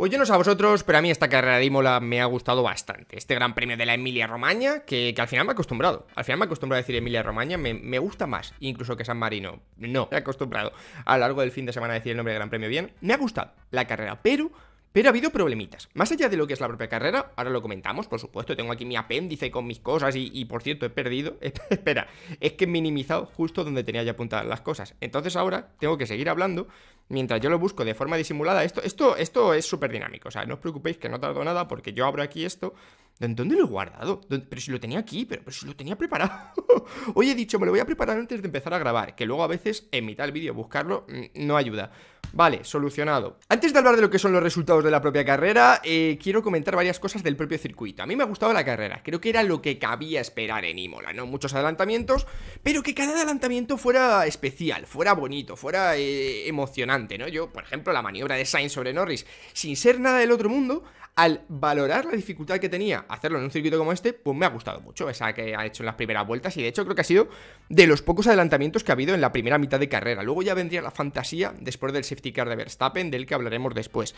Pues no sé a vosotros, pero a mí esta carrera de Imola me ha gustado bastante. Este gran premio de la Emilia-Romagna, que, al final me he acostumbrado. Al final me he acostumbrado a decir Emilia-Romagna, me, gusta más, incluso que San Marino. No, me he acostumbrado a lo largo del fin de semana a decir el nombre del gran premio bien. Me ha gustado la carrera, pero pero ha habido problemitas. Más allá de lo que es la propia carrera, ahora lo comentamos, por supuesto, tengo aquí mi apéndice con mis cosas y, por cierto, he perdido. Espera, es que he minimizado justo donde tenía ya apuntadas las cosas. Entonces ahora tengo que seguir hablando mientras yo lo busco de forma disimulada. Esto, esto, esto es súper dinámico, o sea, no os preocupéis que no tardo nada porque yo abro aquí esto. ¿Dónde lo he guardado? Pero si lo tenía aquí, pero, pero si lo tenía preparado. Hoy he dicho, me lo voy a preparar antes de empezar a grabar, que luego a veces en mitad del vídeo buscarlo mm, no ayuda. Vale, solucionado. Antes de hablar de lo que son los resultados de la propia carrera, eh, quiero comentar varias cosas del propio circuito. A mí me ha gustado la carrera, creo que era lo que cabía esperar en Imola, ¿no? Muchos adelantamientos, pero que cada adelantamiento fuera especial, fuera bonito, fuera eh, emocionante, ¿no? Yo, por ejemplo, la maniobra de Sainz sobre Norris, sin ser nada del otro mundo, al valorar la dificultad que tenía hacerlo en un circuito como este, pues me ha gustado mucho esa que ha hecho en las primeras vueltas y de hecho creo que ha sido de los pocos adelantamientos que ha habido en la primera mitad de carrera. Luego ya vendría la fantasía después del safety car de Verstappen, del que hablaremos después.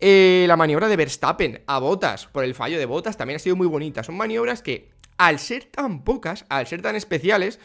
Eh, la maniobra de Verstappen a botas por el fallo de botas también ha sido muy bonita. Son maniobras que al ser tan pocas, al ser tan especiales,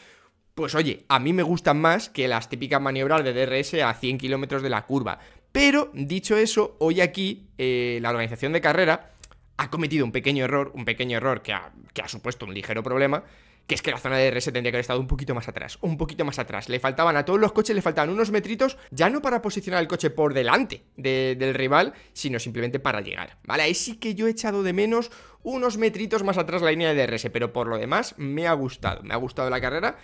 pues oye, a mí me gustan más que las típicas maniobras de DRS a 100 kilómetros de la curva. Pero dicho eso, hoy aquí eh, la organización de carrera ha cometido un pequeño error, un pequeño error que ha, supuesto un ligero problema, que es que la zona de DRS tendría que haber estado un poquito más atrás, un poquito más atrás. Le faltaban a todos los coches, le faltaban unos metritos, ya no para posicionar el coche por delante del rival, sino simplemente para llegar. Vale, ahí sí que yo he echado de menos unos metritos más atrás la línea de DRS, pero por lo demás me ha gustado, me ha gustado la carrera.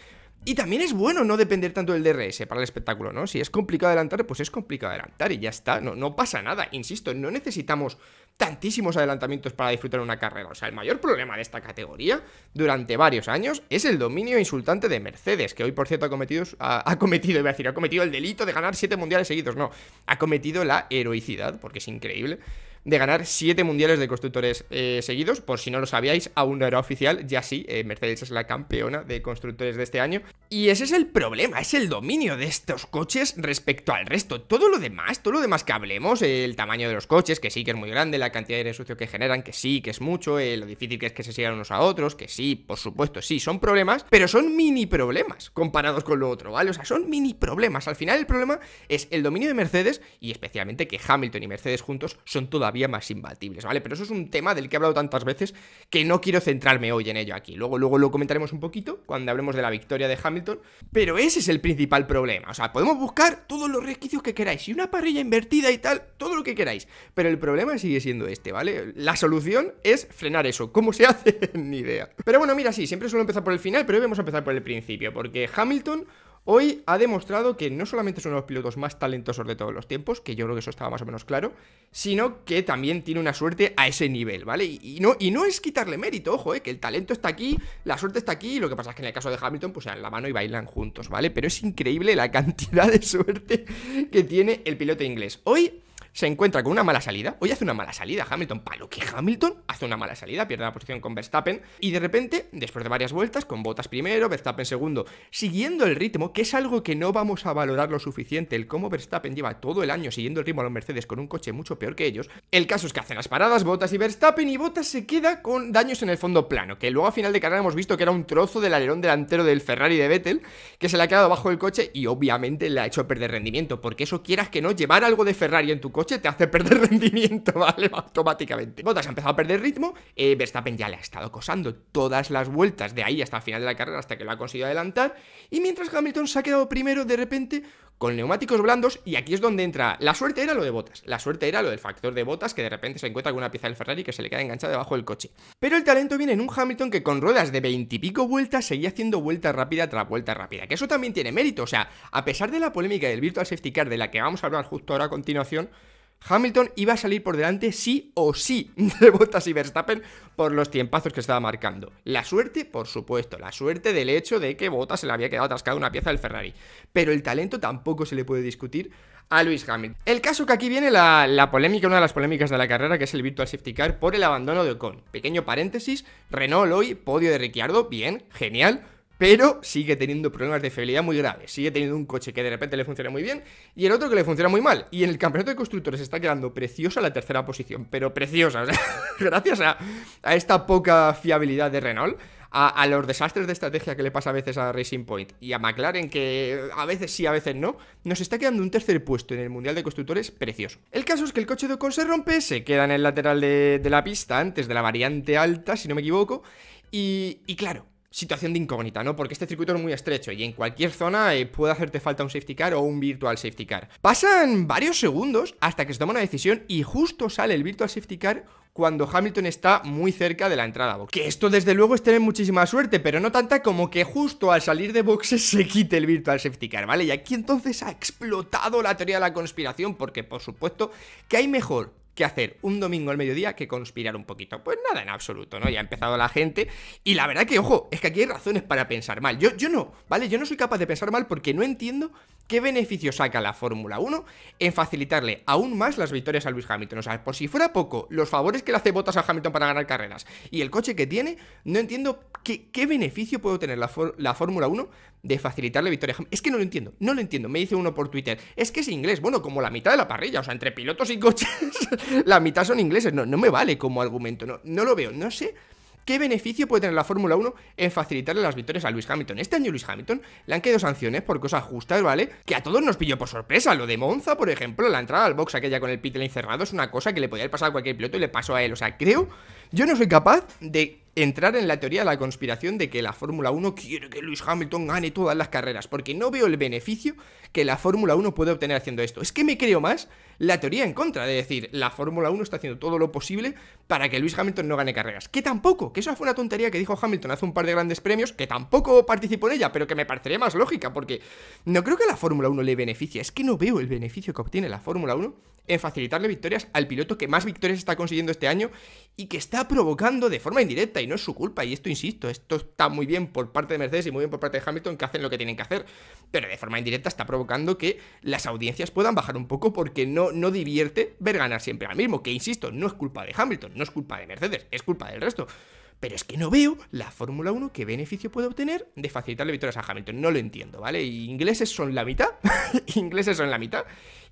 Y también es bueno no depender tanto del DRS para el espectáculo, ¿no? Si es complicado adelantar, pues es complicado adelantar y ya está, no, no pasa nada, insisto, no necesitamos tantísimos adelantamientos para disfrutar una carrera. O sea, el mayor problema de esta categoría durante varios años es el dominio insultante de Mercedes, que hoy por cierto ha cometido, ha, cometido, iba a decir, ha cometido el delito de ganar siete mundiales seguidos, no, ha cometido la heroicidad, porque es increíble de ganar 7 mundiales de constructores eh, seguidos. Por si no lo sabíais, aún no era oficial, ya sí, eh, Mercedes es la campeona de constructores de este año. Y ese es el problema, es el dominio de estos coches respecto al resto. Todo lo demás, todo lo demás que hablemos, el tamaño de los coches, que sí que es muy grande, la cantidad de aire que generan, que sí que es mucho, eh, lo difícil que es que se sigan unos a otros, que sí, por supuesto, sí, son problemas, pero son mini problemas comparados con lo otro, ¿vale? O sea, son mini problemas. Al final el problema es el dominio de Mercedes y especialmente que Hamilton y Mercedes juntos son todavía más imbatibles, ¿vale? Pero eso es un tema del que he hablado tantas veces que no quiero centrarme hoy en ello aquí. Luego, luego lo comentaremos un poquito cuando hablemos de la victoria de Hamilton, pero ese es el principal problema. O sea, podemos buscar todos los resquicios que queráis y una parrilla invertida y tal, todo lo que queráis, pero el problema sigue siendo este, ¿vale? La solución es frenar eso. ¿Cómo se hace? Ni idea. Pero bueno, mira, sí, siempre suelo empezar por el final, pero hoy vamos a empezar por el principio, porque Hamilton Hoy ha demostrado que no solamente es uno de los pilotos más talentosos de todos los tiempos, que yo creo que eso estaba más o menos claro, sino que también tiene una suerte a ese nivel, ¿vale? Y, no, y no es quitarle mérito, ojo, ¿eh? que el talento está aquí, la suerte está aquí, y lo que pasa es que en el caso de Hamilton, pues se dan la mano y bailan juntos, ¿vale? Pero es increíble la cantidad de suerte que tiene el piloto inglés. Hoy se encuentra con una mala salida. Hoy hace una mala salida Hamilton. Para lo que Hamilton hace una mala salida, pierde la posición con Verstappen. Y de repente, después de varias vueltas, con Botas primero, Verstappen segundo, siguiendo el ritmo, que es algo que no vamos a valorar lo suficiente, el cómo Verstappen lleva todo el año siguiendo el ritmo a los Mercedes con un coche mucho peor que ellos. El caso es que hacen las paradas Botas y Verstappen y Botas se queda con daños en el fondo plano, que luego a final de carrera hemos visto que era un trozo del alerón delantero del Ferrari de Vettel, que se le ha quedado bajo el coche y obviamente le ha hecho perder rendimiento, porque eso quieras que no, llevar algo de Ferrari en tu coche te hace perder rendimiento, ¿vale? Automáticamente. Botas ha empezado a perder ritmo, eh, Verstappen ya le ha estado cosando todas las vueltas de ahí hasta el final de la carrera, hasta que lo ha conseguido adelantar, y mientras Hamilton se ha quedado primero, de repente con neumáticos blandos y aquí es donde entra la suerte era lo de botas, la suerte era lo del factor de botas que de repente se encuentra con una pieza del Ferrari que se le queda enganchada debajo del coche. Pero el talento viene en un Hamilton que con ruedas de veintipico vueltas seguía haciendo vuelta rápida tras vuelta rápida, que eso también tiene mérito, o sea, a pesar de la polémica del Virtual Safety Car de la que vamos a hablar justo ahora a continuación, Hamilton iba a salir por delante sí o sí de Bottas y Verstappen por los tiempazos que estaba marcando. La suerte, por supuesto, la suerte del hecho de que Bottas se le había quedado atascada una pieza del Ferrari. Pero el talento tampoco se le puede discutir a Luis Hamilton. El caso que aquí viene la, la, polémica, una de las polémicas de la carrera, que es el Virtual Safety Car por el abandono de Ocon. Pequeño paréntesis, Renault hoy, podio de Ricciardo, bien, genial, pero sigue teniendo problemas de fiabilidad muy graves. Sigue teniendo un coche que de repente le funciona muy bien y el otro que le funciona muy mal. Y en el campeonato de constructores está quedando preciosa la tercera posición, pero preciosa. gracias a, esta poca fiabilidad de Renault, a, los desastres de estrategia que le pasa a veces a Racing Point y a McLaren, que a veces sí, a veces no, nos está quedando un tercer puesto en el Mundial de Constructores precioso. El caso es que el coche de Ocon se rompe, se queda en el lateral de, la pista antes de la variante alta, si no me equivoco, y claro situación de incógnita, ¿no? Porque este circuito es muy estrecho y en cualquier zona eh, puede hacerte falta un safety car o un virtual safety car. Pasan varios segundos hasta que se toma una decisión y justo sale el virtual safety car cuando Hamilton está muy cerca de la entrada a box. Que esto desde luego es tener muchísima suerte, pero no tanta como que justo al salir de boxes se quite el virtual safety car, ¿vale? Y aquí entonces ha explotado la teoría de la conspiración porque por supuesto que hay mejor que hacer un domingo al mediodía que conspirar un poquito. Pues nada en absoluto, ¿no? Ya ha empezado la gente y la verdad que, ojo, es que aquí hay razones para pensar mal. Yo, yo no, ¿vale? Yo no soy capaz de pensar mal porque no entiendo qué beneficio saca la Fórmula 1 en facilitarle aún más las victorias a Luis Hamilton. O sea, por si fuera poco, los favores que le hace botas a Hamilton para ganar carreras y el coche que tiene, no entiendo qué, beneficio puede tener la, la Fórmula 1 de facilitarle victoria. Es que no lo entiendo, no lo entiendo. Me dice uno por Twitter, es que es inglés, bueno, como la mitad de la parrilla, o sea, entre pilotos y coches, la mitad son ingleses. No, no me vale como argumento, no, no lo veo, no sé. ¿Qué beneficio puede tener la Fórmula 1 en facilitarle las victorias a Luis Hamilton? Este año Luis Hamilton le han quedado sanciones por cosas justas, ¿vale? Que a todos nos pilló por sorpresa. Lo de Monza, por ejemplo, la entrada al box aquella con el pit encerrado es una cosa que le podía haber pasado a cualquier piloto y le pasó a él. O sea, creo, yo no soy capaz de entrar en la teoría de la conspiración de que la Fórmula 1 quiere que Lewis Hamilton gane todas las carreras, porque no veo el beneficio que la Fórmula 1 puede obtener haciendo esto. Es que me creo más la teoría en contra de decir, la Fórmula 1 está haciendo todo lo posible para que Luis Hamilton no gane carreras. Que tampoco, que eso fue una tontería que dijo Hamilton hace un par de grandes premios, que tampoco participó en ella, pero que me parecería más lógica, porque no creo que la Fórmula 1 le beneficie, es que no veo el beneficio que obtiene la Fórmula 1 en facilitarle victorias al piloto que más victorias está consiguiendo este año y que está provocando de forma indirecta y no es su culpa. Y esto, insisto, esto está muy bien por parte de Mercedes y muy bien por parte de Hamilton que hacen lo que tienen que hacer, pero de forma indirecta está provocando que las audiencias puedan bajar un poco porque no no, divierte ver ganar siempre al mismo, que insisto, no es culpa de Hamilton, no es culpa de Mercedes, es culpa del resto. Pero es que no veo la Fórmula 1 qué beneficio puede obtener de facilitarle victorias a Hamilton. No lo entiendo, ¿vale? Ingleses son la mitad, ingleses son la mitad,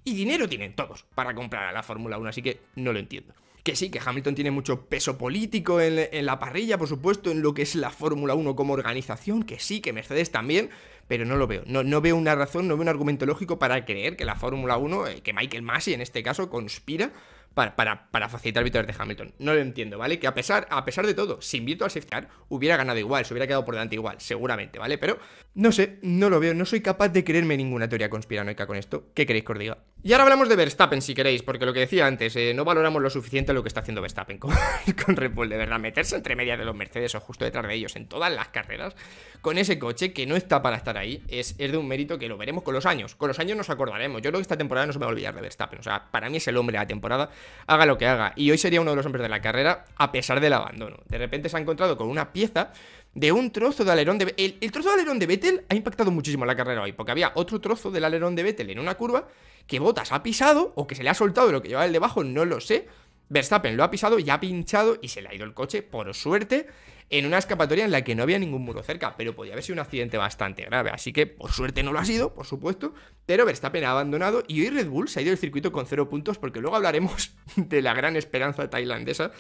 y dinero tienen todos para comprar a la Fórmula 1, así que no lo entiendo que sí, que Hamilton tiene mucho peso político en, la parrilla, por supuesto, en lo que es la Fórmula 1 como organización, que sí, que Mercedes también, pero no lo veo. No, no veo una razón, no veo un argumento lógico para creer que la Fórmula 1, eh, que Michael Massey en este caso, conspira para, para, para facilitar victorias de Hamilton. No lo entiendo, ¿vale? Que a pesar, a pesar de todo, sin virtual a car, hubiera ganado igual, se hubiera quedado por delante igual, seguramente, ¿vale? Pero no sé, no lo veo, no soy capaz de creerme ninguna teoría conspiranoica con esto. ¿Qué queréis que os diga? Y ahora hablamos de Verstappen, si queréis, porque lo que decía antes, eh, no valoramos lo suficiente lo que está haciendo Verstappen con, Red Bull, de verdad. Meterse entre medias de los Mercedes o justo detrás de ellos en todas las carreras, con ese coche que no está para estar ahí, es, es de un mérito que lo veremos con los años. Con los años nos acordaremos. Yo creo que esta temporada no se me va a olvidar de Verstappen. O sea, para mí es el hombre de la temporada haga lo que haga. Y hoy sería uno de los hombres de la carrera a pesar del abandono. De repente se ha encontrado con una pieza de un trozo de alerón de... El, el trozo de alerón de Vettel ha impactado muchísimo la carrera hoy, porque había otro trozo del alerón de Vettel en una curva que Bottas ha pisado o que se le ha soltado lo que llevaba el debajo, no lo sé. Verstappen lo ha pisado y ha pinchado y se le ha ido el coche, por suerte en una escapatoria en la que no había ningún muro cerca, pero podía haber sido un accidente bastante grave. Así que, por suerte, no lo ha sido, por supuesto, pero Verstappen ha abandonado y hoy Red Bull se ha ido del circuito con cero puntos porque luego hablaremos de la gran esperanza tailandesa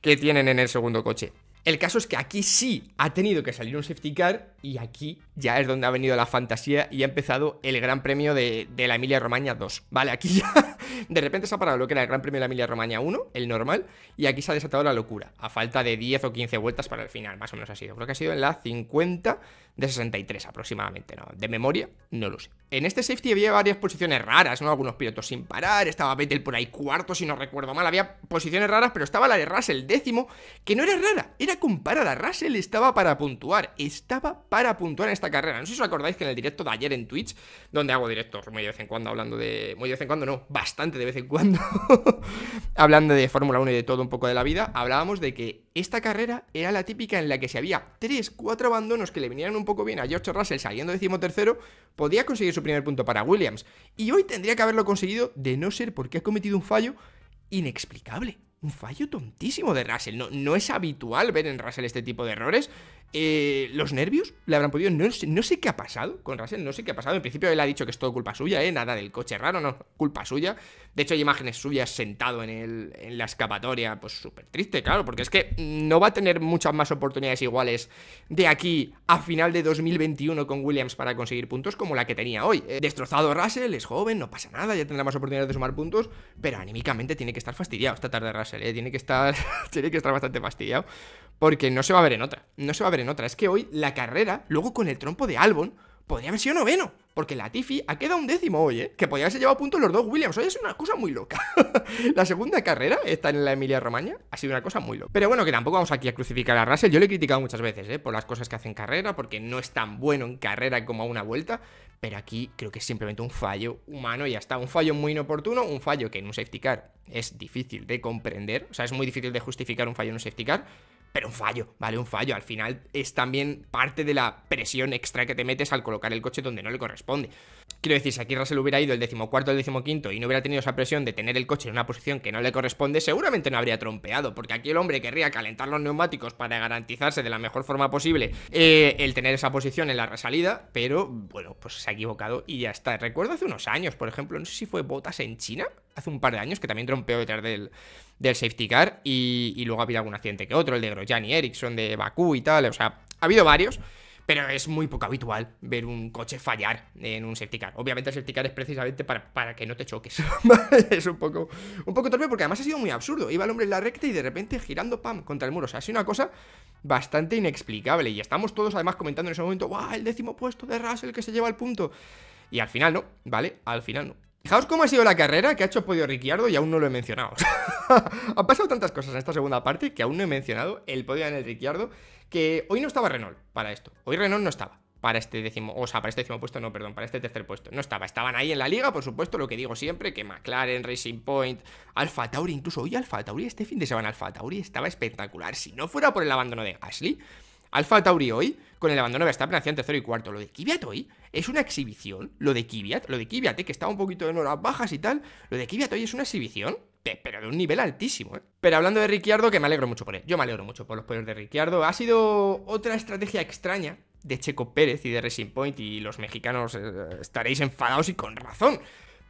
que tienen en el segundo coche. El caso es que aquí sí ha tenido que salir un safety car y aquí ya es donde ha venido la fantasía y ha empezado el Gran Premio de, de la Emilia Romagna 2. Vale, aquí ya de repente se ha parado lo que era el Gran Premio de la Emilia Romagna 1, el normal, y aquí se ha desatado la locura, a falta de 10 o 15 vueltas para el final, más o menos ha sido. Creo que ha sido en la 50 de 63 aproximadamente, ¿no? De memoria, no lo sé. En este safety había varias posiciones raras, ¿no? Algunos pilotos sin parar, estaba Vettel por ahí cuarto, si no recuerdo mal, había posiciones raras, pero estaba la de Russell décimo, que no era rara, era comparada. Russell estaba para puntuar, estaba para puntuar en esta carrera. No sé si os acordáis que en el directo de ayer en Twitch, donde hago directos muy de vez en cuando hablando de... Muy de vez en cuando, no, bastante de vez en cuando, hablando de Fórmula 1 y de todo un poco de la vida, hablábamos de que esta carrera era la típica en la que si había 3, 4 abandonos que le vinieran un poco bien a George Russell saliendo decimotercero, podía conseguir su primer punto para Williams. Y hoy tendría que haberlo conseguido de no ser porque ha cometido un fallo inexplicable. Un fallo tontísimo de Russell. No, no es habitual ver en Russell este tipo de errores. Eh, los nervios le habrán podido. No sé, no sé, qué ha pasado con Russell, no sé qué ha pasado. En principio él ha dicho que es todo culpa suya, ¿eh? Nada del coche raro, no, culpa suya. De hecho, hay imágenes suyas sentado en, el, en la escapatoria, pues súper triste, claro, porque es que no va a tener muchas más oportunidades iguales de aquí a final de 2021 con Williams para conseguir puntos como la que tenía hoy. Eh, destrozado Russell, es joven, no pasa nada, ya tendrá más oportunidades de sumar puntos, pero anímicamente tiene que estar fastidiado esta tarde Russell. ¿eh? tiene, que estar, tiene que estar bastante fastidiado, porque no se va a ver en otra, no se va a ver en otra. Es que hoy la carrera, luego con el trompo de Albon, podría haber sido noveno. Porque la Latifi ha quedado un décimo hoy, ¿eh? Que podría haberse llevado punto los dos Williams. Hoy es una cosa muy loca. la segunda carrera, está en la Emilia Romagna, ha sido una cosa muy loca. Pero bueno, que tampoco vamos aquí a crucificar a Russell. Yo le he criticado muchas veces, ¿eh? Por las cosas que hace en carrera, porque no es tan bueno en carrera como a una vuelta. Pero aquí creo que es simplemente un fallo humano y hasta está. Un fallo muy inoportuno, un fallo que en un safety car es difícil de comprender. O sea, es muy difícil de justificar un fallo en un safety car pero un fallo, ¿vale? Un fallo. Al final es también parte de la presión extra que te metes al colocar el coche donde no le corresponde. Quiero decir, si aquí Russell hubiera ido el decimocuarto, el decimoquinto y no hubiera tenido esa presión de tener el coche en una posición que no le corresponde, seguramente no habría trompeado, porque aquí el hombre querría calentar los neumáticos para garantizarse de la mejor forma posible eh, el tener esa posición en la resalida, pero bueno, pues se ha equivocado y ya está. Recuerdo hace unos años, por ejemplo, no sé si fue Botas en China, hace un par de años, que también trompeó detrás del, del safety car y, luego ha habido algún accidente que otro, el de Grosjean y Ericsson de Bakú y tal, o sea, ha habido varios pero es muy poco habitual ver un coche fallar en un safety Obviamente el safety es precisamente para, que no te choques. es un poco, un poco torpe porque además ha sido muy absurdo. Iba el hombre en la recta y de repente girando, pam, contra el muro. O sea, ha sido una cosa bastante inexplicable. Y estamos todos además comentando en ese momento, ¡guau! El décimo puesto de Russell que se lleva el punto. Y al final no, ¿vale? Al final no. Fijaos cómo ha sido la carrera que ha hecho Podio Ricciardo y aún no lo he mencionado. Han pasado tantas cosas en esta segunda parte que aún no he mencionado el podio en el Ricciardo, que hoy no estaba Renault para esto. Hoy Renault no estaba para este décimo, o sea, para este décimo puesto, no, perdón, para este tercer puesto. No estaba, estaban ahí en la liga, por supuesto, lo que digo siempre, que McLaren, Racing Point, Alfa Tauri, incluso hoy Alfa Tauri, este fin de semana Alfa Tauri estaba espectacular. Si no fuera por el abandono de Ashley, Alfa Tauri hoy, con el abandono de Verstappen, hacían tercero y cuarto. Lo de Kvyat hoy es una exhibición. Lo de Kiviat, lo de Kiviat, eh, que estaba un poquito en horas bajas y tal, lo de Kiviat hoy es una exhibición pero de un nivel altísimo, eh. Pero hablando de Ricciardo, que me alegro mucho por él. Yo me alegro mucho por los poderes de Ricciardo. Ha sido otra estrategia extraña de Checo Pérez y de Racing Point y los mexicanos eh, estaréis enfadados y con razón.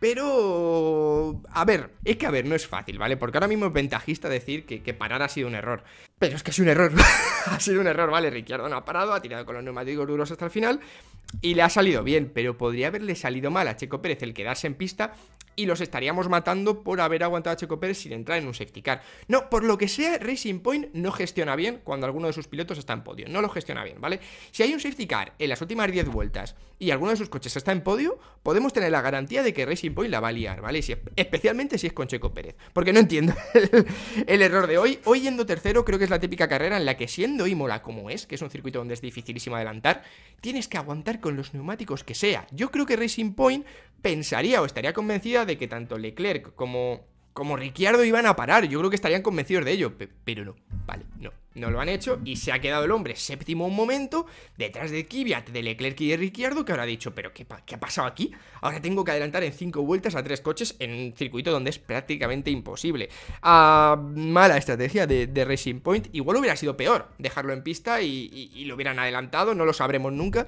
Pero... A ver, es que a ver, no es fácil, ¿vale? Porque ahora mismo es ventajista decir que, parar ha sido un error. Pero es que es un error. ha sido un error, ¿vale? Ricciardo no ha parado, ha tirado con los neumáticos duros hasta el final y le ha salido bien, pero podría haberle salido mal a Checo Pérez el quedarse en pista y los estaríamos matando por haber aguantado a Checo Pérez sin entrar en un safety car. No, por lo que sea, Racing Point no gestiona bien cuando alguno de sus pilotos está en podio. No lo gestiona bien, ¿vale? Si hay un safety car en las últimas 10 vueltas y alguno de sus coches está en podio, podemos tener la garantía de que Racing Point la va a liar, ¿vale? especialmente si es con Checo Pérez. Porque no entiendo el, error de hoy. Hoy yendo tercero creo que es la típica carrera en la que siendo Imola como es, que es un circuito donde es dificilísimo adelantar, tienes que aguantar con los neumáticos que sea. Yo creo que Racing Point pensaría o estaría convencida de que tanto Leclerc como como Ricciardo iban a parar. Yo creo que estarían convencidos de ello, pero no. Vale, no. No lo han hecho y se ha quedado el hombre séptimo momento detrás de Kvyat, de Leclerc y de Ricciardo que habrá dicho, pero qué, ha pasado aquí? Ahora tengo que adelantar en cinco vueltas a tres coches en un circuito donde es prácticamente imposible. Ah, mala estrategia de, Racing Point. Igual hubiera sido peor dejarlo en pista y lo hubieran adelantado, no lo sabremos nunca.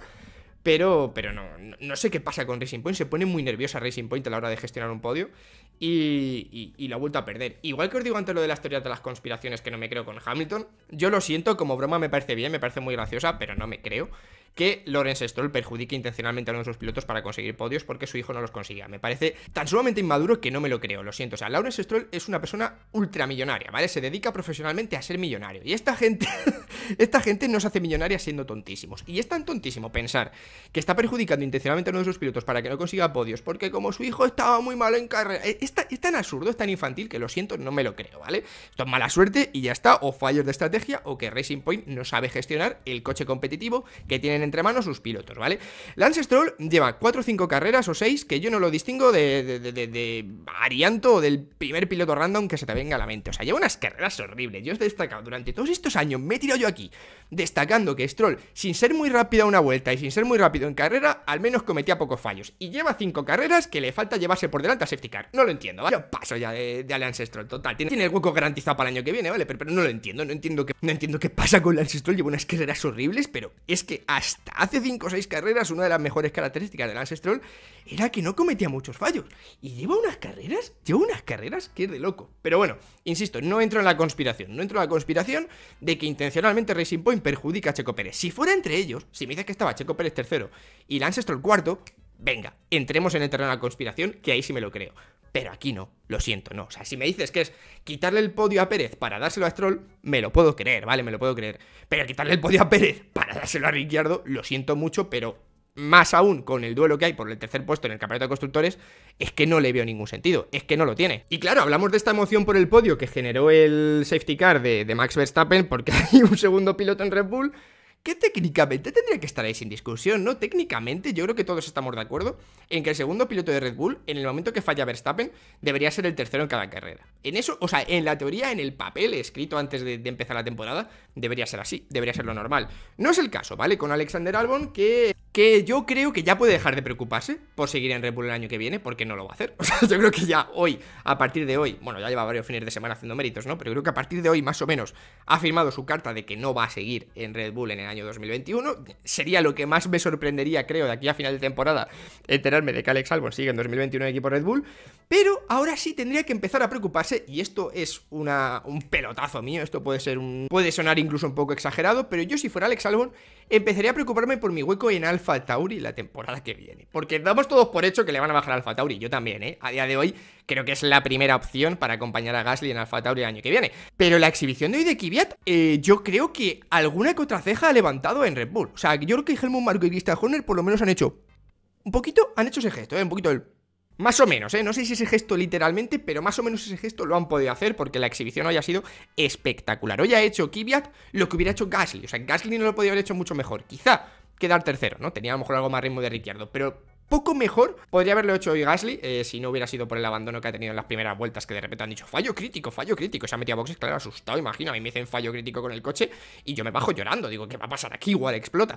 Pero, pero no, no sé qué pasa con Racing Point. Se pone muy nerviosa Racing Point a la hora de gestionar un podio y, y, la ha vuelto a perder. Igual que os digo antes lo de las teorías de las conspiraciones que no me creo con Hamilton, yo lo siento, como broma me parece bien, me parece muy graciosa, pero no me creo que Lawrence Stroll perjudique intencionalmente a uno de sus pilotos para conseguir podios porque su hijo no los consiga. Me parece tan sumamente inmaduro que no me lo creo, lo siento. O sea, Lawrence Stroll es una persona ultramillonaria, ¿vale? Se dedica profesionalmente a ser millonario. Y esta gente, esta gente no se hace millonaria siendo tontísimos. Y es tan tontísimo pensar que está perjudicando intencionalmente a uno de sus pilotos para que no consiga podios porque como su hijo estaba muy mal en carrera... E, es, tan absurdo, es tan infantil que lo siento, no me lo creo, ¿vale? Esto es mala suerte y ya está, o fallos de estrategia o que Racing Point no sabe gestionar el coche competitivo que tienen en entre manos sus pilotos, ¿vale? Lance Stroll lleva 4 o 5 carreras o 6 que yo no lo distingo de, de, Arianto o del primer piloto random que se te venga a la mente. O sea, lleva unas carreras horribles. Yo he destacado durante todos estos años, me he tirado yo aquí destacando que Stroll, sin ser muy rápido a una vuelta y sin ser muy rápido en carrera, al menos cometía pocos fallos. Y lleva 5 carreras que le falta llevarse por delante a safety car. No lo entiendo, ¿vale? Yo paso ya de, Lance Stroll, total. Tiene, el hueco garantizado para el año que viene, ¿vale? Pero, no lo entiendo, no entiendo, no entiendo qué pasa con Lance Stroll. Lleva unas carreras horribles, pero es que ha hace 5 o 6 carreras, una de las mejores características de Lance Stroll era que no cometía muchos fallos. Y lleva unas carreras, lleva unas carreras que es de loco. Pero bueno, insisto, no entro en la conspiración, no entro en la conspiración de que intencionalmente Racing Point perjudica a Checo Pérez. Si fuera entre ellos, si me dices que estaba Checo Pérez tercero y Lance Stroll cuarto, venga, entremos en el terreno de la conspiración, que ahí sí me lo creo. Pero aquí no, lo siento, no. O sea, si me dices que es quitarle el podio a Pérez para dárselo a Stroll, me lo puedo creer, ¿vale? Me lo puedo creer. Pero quitarle el podio a Pérez para dárselo a Ricciardo, lo siento mucho, pero más aún con el duelo que hay por el tercer puesto en el campeonato de constructores, es que no le veo ningún sentido, es que no lo tiene. Y claro, hablamos de esta emoción por el podio que generó el safety car de, de Max Verstappen, porque hay un segundo piloto en Red Bull que técnicamente tendría que estar ahí sin discusión, ¿no? Técnicamente yo creo que todos estamos de acuerdo en que el segundo piloto de Red Bull, en el momento que falla Verstappen, debería ser el tercero en cada carrera. En eso, o sea, en la teoría, en el papel escrito antes de, empezar la temporada, debería ser así, debería ser lo normal. No es el caso, ¿vale? Con Alexander Albon, que yo creo que ya puede dejar de preocuparse por seguir en Red Bull el año que viene, porque no lo va a hacer. O sea, yo creo que ya hoy, a partir de hoy, bueno, ya lleva varios fines de semana haciendo méritos, ¿no? Pero creo que a partir de hoy, más o menos, ha firmado su carta de que no va a seguir en Red Bull en el año 2021. Sería lo que más me sorprendería, creo, de aquí a final de temporada, enterarme de que Alex Albon sigue en 2021 en equipo Red Bull. Pero ahora sí tendría que empezar a preocuparse, y esto es una, un pelotazo mío, esto puede ser un. puede sonar incluso un poco exagerado, pero yo si fuera Alex Albon, empezaría a preocuparme por mi hueco en Alfa Alfa Tauri la temporada que viene. Porque damos todos por hecho que le van a bajar a Alfa Tauri, yo también, ¿eh? A día de hoy creo que es la primera opción para acompañar a Gasly en Alfa Tauri el año que viene. Pero la exhibición de hoy de Kvyat, eh, yo creo que alguna que otra ceja ha levantado en Red Bull. O sea, yo creo que Helmut Marko y Christian Horner por lo menos han hecho un poquito, han hecho ese gesto, ¿eh? Un poquito el... Más o menos, ¿eh? No sé si ese gesto literalmente, pero más o menos ese gesto lo han podido hacer porque la exhibición haya sido espectacular. Hoy ha hecho Kvyat lo que hubiera hecho Gasly. O sea, Gasly no lo podía haber hecho mucho mejor. Quizá quedar tercero, ¿no? Tenía a lo mejor algo más ritmo de Ricciardo, pero poco mejor podría haberlo hecho hoy Gasly eh, si no hubiera sido por el abandono que ha tenido en las primeras vueltas, que de repente han dicho fallo crítico, fallo crítico. Se ha metido a boxes, claro, asustado, imagino. A mí me dicen fallo crítico con el coche y yo me bajo llorando. Digo, ¿qué va a pasar aquí? Igual explota.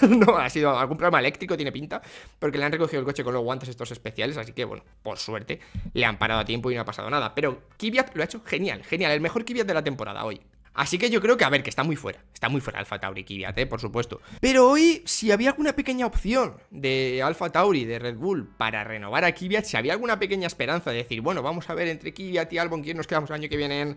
no, ha sido algún problema eléctrico, tiene pinta, porque le han recogido el coche con los guantes estos especiales. Así que, bueno, por suerte le han parado a tiempo y no ha pasado nada. Pero Kvyat lo ha hecho genial, genial. El mejor Kvyat de la temporada hoy. Así que yo creo que, a ver, que está muy fuera. Está muy fuera Alfa Tauri Kvyat, ¿eh? por supuesto. Pero hoy, si había alguna pequeña opción de Alfa Tauri, de Red Bull, para renovar a Kvyat, si había alguna pequeña esperanza de decir, bueno, vamos a ver entre Kvyat y Albon quién nos quedamos el año que viene en,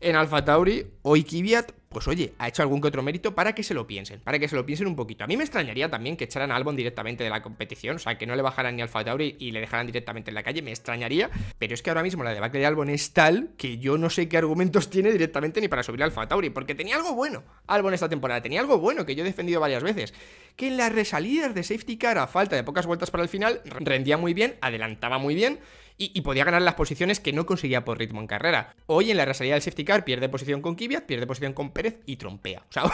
en Alfa Tauri, hoy Kvyat pues oye, ha hecho algún que otro mérito para que se lo piensen, para que se lo piensen un poquito. A mí me extrañaría también que echaran a Albon directamente de la competición, o sea, que no le bajaran ni al Tauri y le dejaran directamente en la calle, me extrañaría, pero es que ahora mismo la debacle de Albon es tal que yo no sé qué argumentos tiene directamente ni para subir al Tauri, porque tenía algo bueno Albon esta temporada, tenía algo bueno que yo he defendido varias veces, que en las resalidas de safety car a falta de pocas vueltas para el final rendía muy bien, adelantaba muy bien, y, podía ganar las posiciones que no conseguía por ritmo en carrera. Hoy en la resalida del safety car pierde posición con Kvyat, pierde posición con Pérez y trompea. O sea,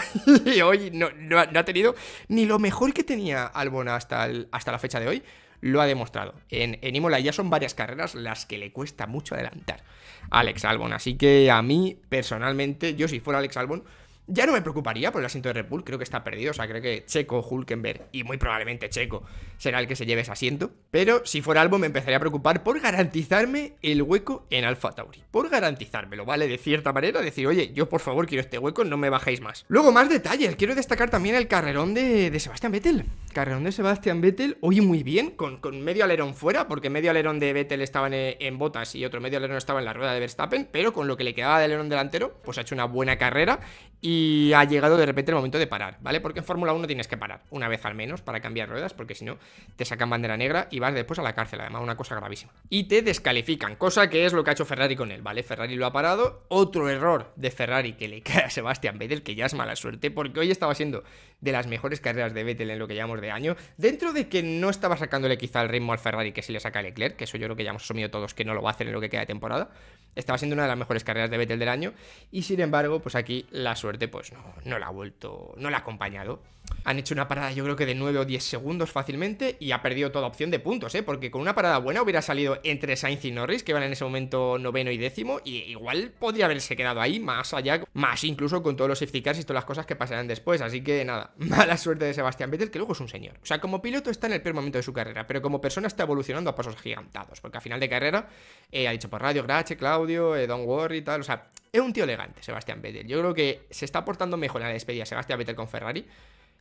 hoy, no, ha tenido ni lo mejor que tenía Albon hasta, hasta la fecha de hoy, lo ha demostrado. En, en, Imola ya son varias carreras las que le cuesta mucho adelantar a Alex Albon. Así que a mí, personalmente, yo si fuera Alex Albon ya no me preocuparía por el asiento de Red Bull, creo que está perdido, o sea, creo que Checo, Hulkenberg y muy probablemente Checo será el que se lleve ese asiento. Pero si fuera algo me empezaría a preocupar por garantizarme el hueco en AlphaTauri, Tauri. Por garantizármelo, ¿vale? De cierta manera, decir, oye, yo por favor quiero este hueco, no me bajéis más. Luego, más detalles, quiero destacar también el carrerón de, de Sebastián Vettel. Carrerón de Sebastián Vettel, hoy muy bien, con, medio alerón fuera, porque medio alerón de Vettel estaba en, en botas y otro medio alerón estaba en la rueda de Verstappen, pero con lo que le quedaba de alerón delantero, pues ha hecho una buena carrera y ha llegado de repente el momento de parar, ¿vale? Porque en Fórmula 1 tienes que parar, una vez al menos, para cambiar ruedas, porque si no, te sacan bandera negra y vas después a la cárcel, además, una cosa gravísima. Y te descalifican, cosa que es lo que ha hecho Ferrari con él, ¿vale? Ferrari lo ha parado, otro error de Ferrari que le cae a Sebastián Vettel, que ya es mala suerte, porque hoy estaba siendo de las mejores carreras de Vettel en lo que llamamos de año, dentro de que no estaba sacándole quizá el ritmo al Ferrari que sí le saca a Leclerc, que eso yo creo que ya hemos asumido todos que no lo va a hacer en lo que queda de temporada, estaba siendo una de las mejores carreras de Vettel del año, y sin embargo, pues aquí la suerte pues no, no la ha vuelto, no la ha acompañado han hecho una parada yo creo que de 9 o 10 segundos fácilmente y ha perdido toda opción de puntos, ¿eh? porque con una parada buena hubiera salido entre Sainz y Norris, que van en ese momento noveno y décimo, y igual podría haberse quedado ahí más allá, más incluso con todos los safety y todas las cosas que pasarán después, así que nada, mala suerte de Sebastián Vettel, que luego es un señor. O sea, como piloto está en el peor momento de su carrera, pero como persona está evolucionando a pasos gigantados, porque a final de carrera eh, ha dicho por radio, Grache, Claudio, eh, Don Worry y tal, o sea, es un tío elegante Sebastián Vettel. Yo creo que se está portando mejor en la despedida Sebastián Vettel con Ferrari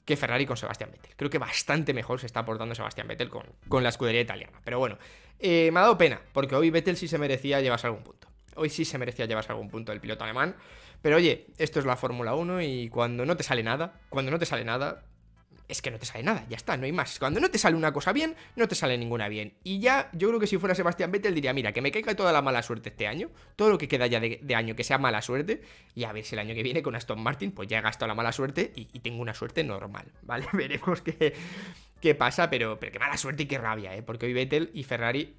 que Ferrari con Sebastián Vettel. Creo que bastante mejor se está portando Sebastián Vettel con, la escudería italiana. Pero bueno, eh, me ha dado pena, porque hoy Vettel sí se merecía llevarse algún punto. Hoy sí se merecía llevarse algún punto el piloto alemán. Pero oye, esto es la Fórmula 1 y cuando no te sale nada, cuando no te sale nada, es que no te sale nada, ya está, no hay más. Cuando no te sale una cosa bien, no te sale ninguna bien. Y ya, yo creo que si fuera Sebastián Vettel diría, mira, que me caiga toda la mala suerte este año, todo lo que queda ya de, año que sea mala suerte, y a ver si el año que viene con Aston Martin, pues ya he gastado la mala suerte y, tengo una suerte normal, ¿vale? Veremos qué, qué pasa, pero, pero qué mala suerte y qué rabia, ¿eh? Porque hoy Vettel y Ferrari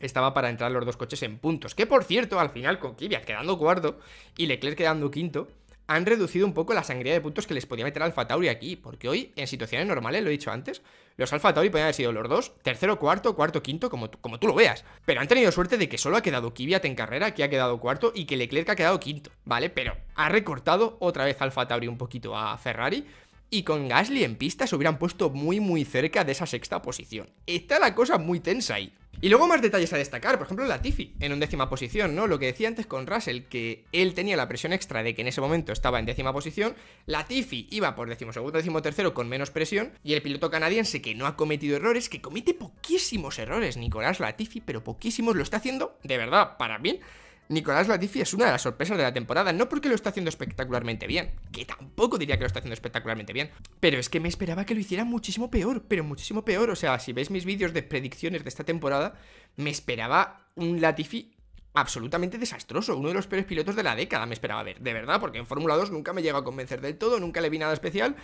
estaba para entrar los dos coches en puntos. Que por cierto, al final con Kvyat quedando cuarto y Leclerc quedando quinto, han reducido un poco la sangría de puntos que les podía meter Alfa Tauri aquí, porque hoy, en situaciones normales, lo he dicho antes, los Alfa Tauri podían haber sido los dos, tercero, cuarto, cuarto, quinto, como, como tú lo veas. Pero han tenido suerte de que solo ha quedado Kvyat en carrera, que ha quedado cuarto, y que Leclerc ha quedado quinto, ¿vale? Pero ha recortado otra vez Alfa Tauri un poquito a Ferrari, y con Gasly en pista se hubieran puesto muy muy cerca de esa sexta posición. Está la cosa muy tensa ahí. Y luego más detalles a destacar, por ejemplo Latifi, en undécima posición, ¿no? Lo que decía antes con Russell, que él tenía la presión extra de que en ese momento estaba en décima posición, Latifi iba por décimo tercero con menos presión, y el piloto canadiense que no ha cometido errores, que comete poquísimos errores, Nicolás Latifi, pero poquísimos, lo está haciendo de verdad para bien, Nicolás Latifi es una de las sorpresas de la temporada, no porque lo está haciendo espectacularmente bien, que tampoco diría que lo está haciendo espectacularmente bien, pero es que me esperaba que lo hiciera muchísimo peor, pero muchísimo peor, o sea, si veis mis vídeos de predicciones de esta temporada, me esperaba un Latifi absolutamente desastroso, uno de los peores pilotos de la década me esperaba ver, de verdad, porque en Fórmula 2 nunca me llegó a convencer del todo, nunca le vi nada especial,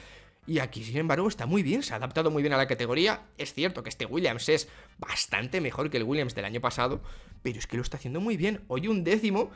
y aquí, sin embargo, está muy bien, se ha adaptado muy bien a la categoría. Es cierto que este Williams es bastante mejor que el Williams del año pasado, pero es que lo está haciendo muy bien. Hoy un décimo,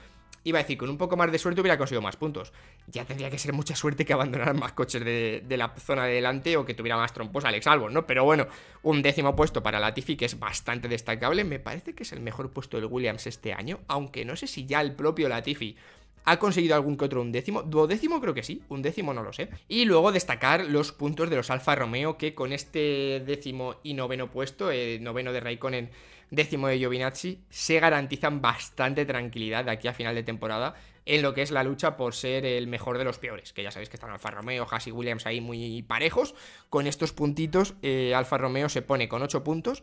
iba a decir, con un poco más de suerte hubiera conseguido más puntos. Ya tendría que ser mucha suerte que abandonaran más coches de, la zona de delante o que tuviera más trompos Alex Albon, ¿no? Pero bueno, un décimo puesto para Latifi, que es bastante destacable. Me parece que es el mejor puesto del Williams este año, aunque no sé si ya el propio Latifi ha conseguido algún que otro undécimo, duodécimo creo que sí, undécimo no lo sé. Y luego destacar los puntos de los Alfa Romeo que con este décimo y noveno puesto, eh, noveno de Raikkonen, décimo de Giovinazzi, se garantizan bastante tranquilidad de aquí a final de temporada en lo que es la lucha por ser el mejor de los peores, que ya sabéis que están Alfa Romeo, Haas y Williams ahí muy parejos, con estos puntitos eh, Alfa Romeo se pone con ocho puntos,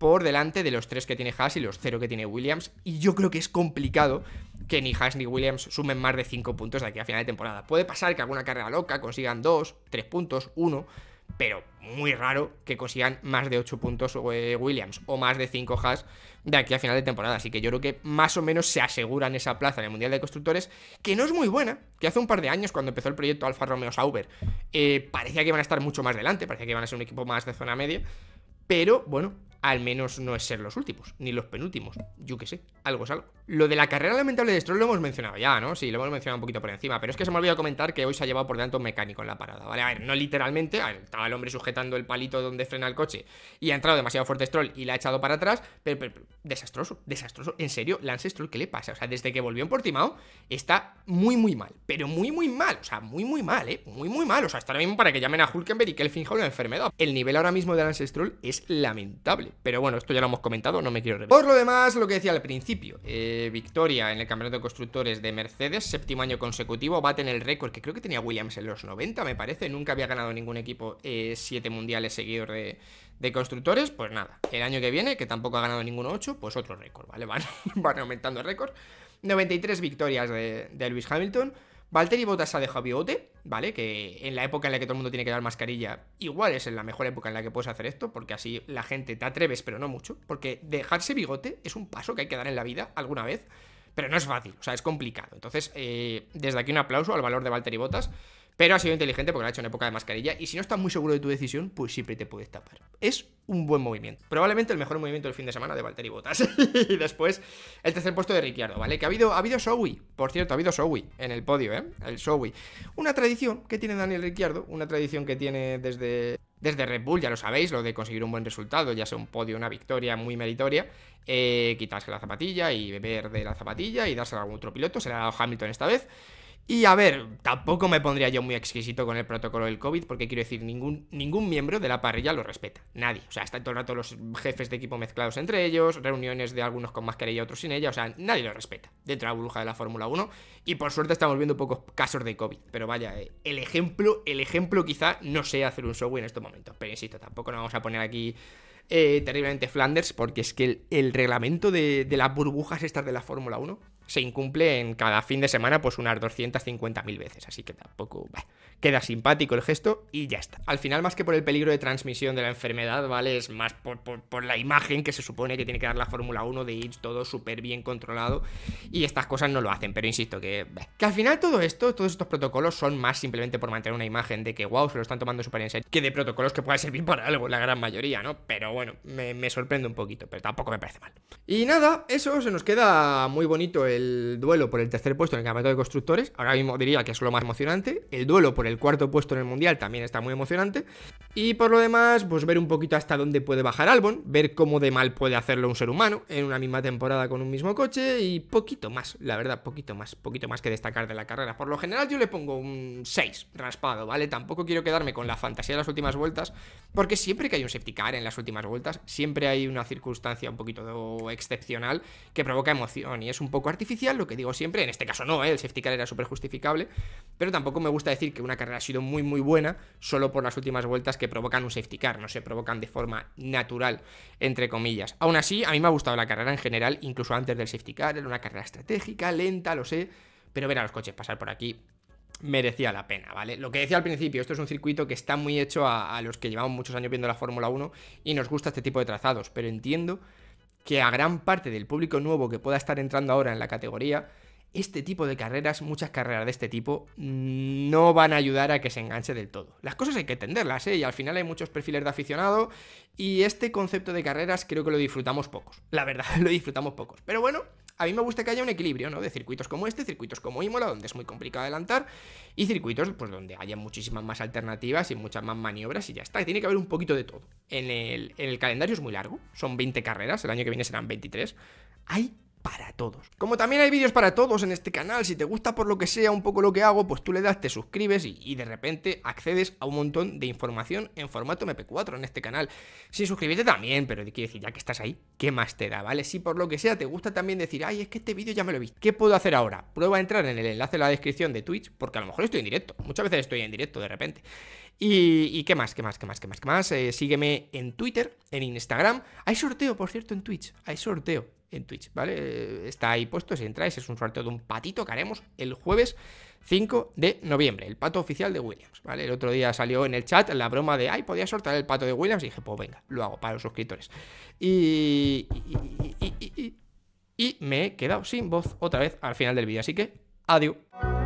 por delante de los 3 que tiene Haas y los 0 que tiene Williams. Y yo creo que es complicado que ni Haas ni Williams sumen más de 5 puntos de aquí a final de temporada. Puede pasar que alguna carrera loca consigan 2, 3 puntos, 1, pero muy raro que consigan más de 8 puntos eh, Williams o más de 5 Haas de aquí a final de temporada. Así que yo creo que más o menos se aseguran esa plaza en el Mundial de Constructores, que no es muy buena, que hace un par de años cuando empezó el proyecto Alfa Romeo Sauber eh, parecía que iban a estar mucho más delante, parecía que iban a ser un equipo más de zona media. Pero bueno, al menos no es ser los últimos, ni los penúltimos. Yo qué sé, algo es algo. Lo de la carrera lamentable de Stroll lo hemos mencionado ya, ¿no? Sí, lo hemos mencionado un poquito por encima, pero es que se me ha olvidado comentar que hoy se ha llevado por delante un mecánico en la parada, ¿vale? A ver, no literalmente, estaba el hombre sujetando el palito donde frena el coche y ha entrado demasiado fuerte Stroll y la ha echado para atrás, pero, desastroso, desastroso. En serio, Lance Stroll, ¿qué le pasa? O sea, desde que volvió en Portimao está muy, muy mal, pero muy, muy mal, o sea, muy, muy mal, ¿eh? Muy, muy mal, o sea, hasta ahora mismo para que llamen a Hulkenberg y que él finja una enfermedad. El nivel ahora mismo de Lance Stroll es lamentable. Pero bueno, esto ya lo hemos comentado, no me quiero repetir. Por lo demás, lo que decía al principio, eh, victoria en el Campeonato de Constructores de Mercedes, séptimo año consecutivo, baten el récord que creo que tenía Williams en los 90, me parece. Nunca había ganado ningún equipo 7 eh, siete mundiales seguidos de, constructores, pues nada, el año que viene, que tampoco ha ganado ninguno 8, pues otro récord, ¿vale? Van, van aumentando récord 93 victorias de, de Lewis Hamilton. Valtteri Bottas ha dejado bigote, ¿vale? Que en la época en la que todo el mundo tiene que dar mascarilla, igual es en la mejor época en la que puedes hacer esto, porque así la gente te atreves, pero no mucho. Porque dejarse bigote es un paso que hay que dar en la vida alguna vez, pero no es fácil, o sea, es complicado. Entonces, eh, desde aquí un aplauso al valor de Valtteri Bottas. Pero ha sido inteligente porque lo ha hecho en época de mascarilla y si no estás muy seguro de tu decisión, pues siempre te puedes tapar. Es un buen movimiento. Probablemente el mejor movimiento del fin de semana de Valtteri Botas y después el tercer puesto de Ricciardo, ¿vale? Que ha habido, ha habido Showy, por cierto, ha habido Showy en el podio, ¿eh? El Showy. Una tradición que tiene Daniel Ricciardo, una tradición que tiene desde desde Red Bull, ya lo sabéis, lo de conseguir un buen resultado, ya sea un podio, una victoria muy meritoria, eh, quitarse la zapatilla y beber de la zapatilla y darse a algún otro piloto, será Hamilton esta vez. Y a ver, tampoco me pondría yo muy exquisito con el protocolo del COVID, porque quiero decir, ningún, ningún miembro de la parrilla lo respeta. Nadie. O sea, están todo el rato los jefes de equipo mezclados entre ellos, reuniones de algunos con mascarilla y otros sin ella. O sea, nadie lo respeta dentro de la burbuja de la Fórmula 1. Y por suerte estamos viendo pocos casos de COVID. Pero vaya, eh, el ejemplo, el ejemplo quizá no sea hacer un show en estos momentos. Pero insisto, tampoco nos vamos a poner aquí eh, terriblemente Flanders, porque es que el, reglamento de, de, las burbujas estas de la Fórmula 1 se incumple en cada fin de semana pues unas 250.000 veces, así que tampoco queda simpático el gesto y ya está. Al final, más que por el peligro de transmisión de la enfermedad, ¿vale? Es más por, la imagen que se supone que tiene que dar la Fórmula 1 de ir todo súper bien controlado y estas cosas no lo hacen, pero insisto que, que al final todo esto, todos estos protocolos son más simplemente por mantener una imagen de que, wow, se lo están tomando súper en serio, que de protocolos que puedan servir para algo, la gran mayoría, ¿no? Pero bueno, me, me sorprende un poquito, pero tampoco me parece mal. Y nada, eso se nos queda muy bonito el duelo por el tercer puesto en el Campeonato de Constructores, ahora mismo diría que es lo más emocionante, el duelo por el cuarto puesto en el Mundial también está muy emocionante, y por lo demás, pues ver un poquito hasta dónde puede bajar Albon, ver cómo de mal puede hacerlo un ser humano en una misma temporada con un mismo coche, y poquito más, la verdad, poquito más, poquito más que destacar de la carrera. Por lo general yo le pongo un 6 raspado, ¿vale? Tampoco quiero quedarme con la fantasía de las últimas vueltas, porque siempre que hay un safety car en las últimas vueltas, siempre hay una circunstancia un poquito excepcional que provoca emoción y es un poco artificial, lo que digo siempre, en este caso no, ¿eh? el safety car era súper justificable, pero tampoco me gusta decir que una carrera ha sido muy muy buena solo por las últimas vueltas que provocan un safety car, no se provocan de forma natural, entre comillas. Aún así, a mí me ha gustado la carrera en general, incluso antes del safety car, era una carrera estratégica, lenta, lo sé, pero ver a los coches pasar por aquí merecía la pena, ¿vale? Lo que decía al principio, esto es un circuito que está muy hecho a, a los que llevamos muchos años viendo la Fórmula 1 y nos gusta este tipo de trazados, pero entiendo que a gran parte del público nuevo que pueda estar entrando ahora en la categoría, este tipo de carreras, muchas carreras de este tipo, mm, no van a ayudar a que se enganche del todo. Las cosas hay que entenderlas, ¿eh? Y al final hay muchos perfiles de aficionado y este concepto de carreras creo que lo disfrutamos pocos. La verdad, lo disfrutamos pocos. Pero bueno, a mí me gusta que haya un equilibrio, ¿no? De circuitos como este, circuitos como Imola, donde es muy complicado adelantar, y circuitos, pues donde haya muchísimas más alternativas y muchas más maniobras y ya está. Tiene que haber un poquito de todo. En el, en el calendario es muy largo, son 20 carreras, el año que viene serán 23. Hay para todos. Como también hay vídeos para todos en este canal, si te gusta por lo que sea un poco lo que hago, pues tú le das, te suscribes y, de repente accedes a un montón de información en formato MP4 en este canal. Sin suscribirte también, pero quiero decir, ya que estás ahí, ¿qué más te da, vale? Si por lo que sea te gusta también decir, ay, es que este vídeo ya me lo he visto, ¿qué puedo hacer ahora? Prueba a entrar en el enlace de la descripción de Twitch, porque a lo mejor estoy en directo, muchas veces estoy en directo de repente. Y, qué más, qué más, qué más, qué más, qué más. Eh, sígueme en Twitter, en Instagram. Hay sorteo, por cierto, en Twitch. Hay sorteo en Twitch, ¿vale? Está ahí puesto, si entráis, es un sorteo de un patito que haremos el jueves 5 de noviembre, el pato oficial de Williams, ¿vale? El otro día salió en el chat la broma de, ay, podía soltar el pato de Williams, y dije, pues venga, lo hago para los suscriptores. y, y me he quedado sin voz otra vez al final del vídeo, así que adiós.